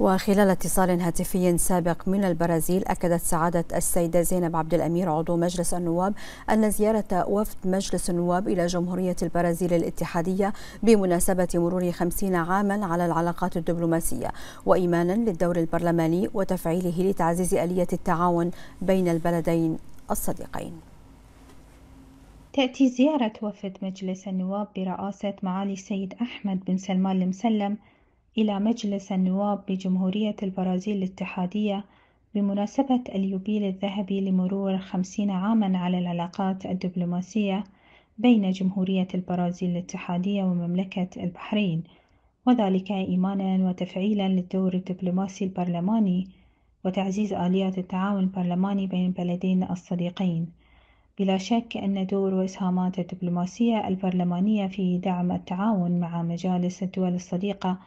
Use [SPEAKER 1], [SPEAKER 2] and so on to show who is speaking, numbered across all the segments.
[SPEAKER 1] وخلال اتصال هاتفي سابق من البرازيل أكدت سعادة السيدة زينب عبد الأمير عضو مجلس النواب أن زيارة وفد مجلس النواب إلى جمهورية البرازيل الاتحادية بمناسبة مرور خمسين عاما على العلاقات الدبلوماسية وإيمانا للدور البرلماني وتفعيله لتعزيز آلية التعاون بين البلدين الصديقين
[SPEAKER 2] تأتي زيارة وفد مجلس النواب برئاسة معالي السيد أحمد بن سلمان المسلم إلى مجلس النواب بجمهورية البرازيل الاتحادية بمناسبة اليوبيل الذهبي لمرور خمسين عاما على العلاقات الدبلوماسية بين جمهورية البرازيل الاتحادية ومملكة البحرين وذلك إيمانا وتفعيلا للدور الدبلوماسي البرلماني وتعزيز آليات التعاون البرلماني بين البلدين الصديقين بلا شك أن دور وإسهامات الدبلوماسية البرلمانية في دعم التعاون مع مجالس الدول الصديقة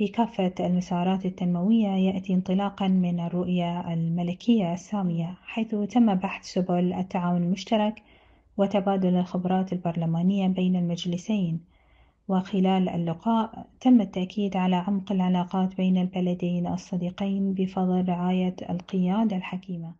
[SPEAKER 2] في كافة المسارات التنموية يأتي انطلاقا من الرؤية الملكية السامية حيث تم بحث سبل التعاون المشترك وتبادل الخبرات البرلمانية بين المجلسين وخلال اللقاء تم التأكيد على عمق العلاقات بين البلدين الصديقين بفضل رعاية القيادة الحكيمة